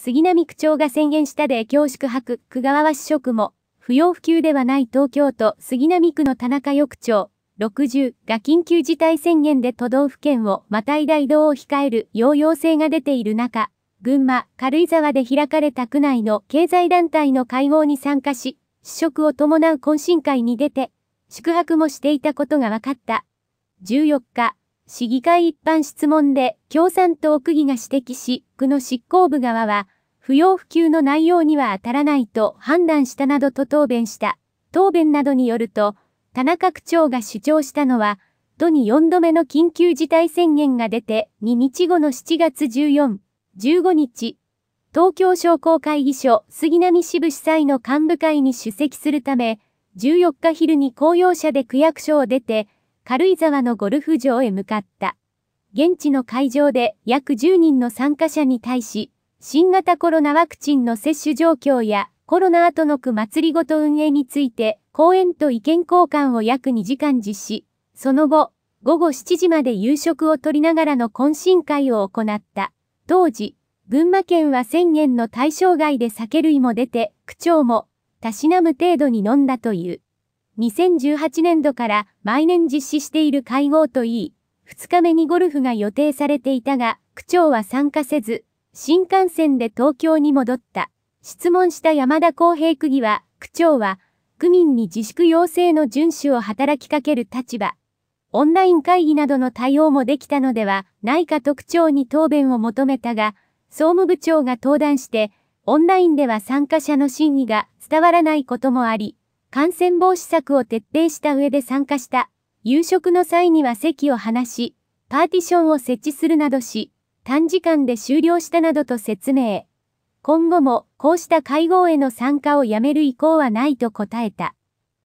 杉並区長が宣言したで恐縮博、区側は試食も、不要不急ではない東京都杉並区の田中翌長、60が緊急事態宣言で都道府県をまたいだ移動を控える要要請が出ている中、群馬、軽井沢で開かれた区内の経済団体の会合に参加し、試食を伴う懇親会に出て、宿泊もしていたことが分かった。14日、市議会一般質問で共産党区議が指摘し、区の執行部側は、不要不急の内容には当たらないと判断したなどと答弁した。答弁などによると、田中区長が主張したのは、都に4度目の緊急事態宣言が出て、2日後の7月14、15日、東京商工会議所杉並支部主催の幹部会に出席するため、14日昼に公用車で区役所を出て、軽井沢のゴルフ場へ向かった。現地の会場で約10人の参加者に対し、新型コロナワクチンの接種状況やコロナ後の区祭りごと運営について、講演と意見交換を約2時間実施、その後、午後7時まで夕食をとりながらの懇親会を行った。当時、群馬県は1000円の対象外で酒類も出て、区長も、たしなむ程度に飲んだという。2018年度から毎年実施している会合といい、2日目にゴルフが予定されていたが、区長は参加せず、新幹線で東京に戻った。質問した山田公平区議は、区長は、区民に自粛要請の遵守を働きかける立場。オンライン会議などの対応もできたのではないかと区長に答弁を求めたが、総務部長が登壇して、オンラインでは参加者の真意が伝わらないこともあり、感染防止策を徹底した上で参加した。夕食の際には席を離し、パーティションを設置するなどし、短時間で終了したなどと説明。今後もこうした会合への参加をやめる意向はないと答えた。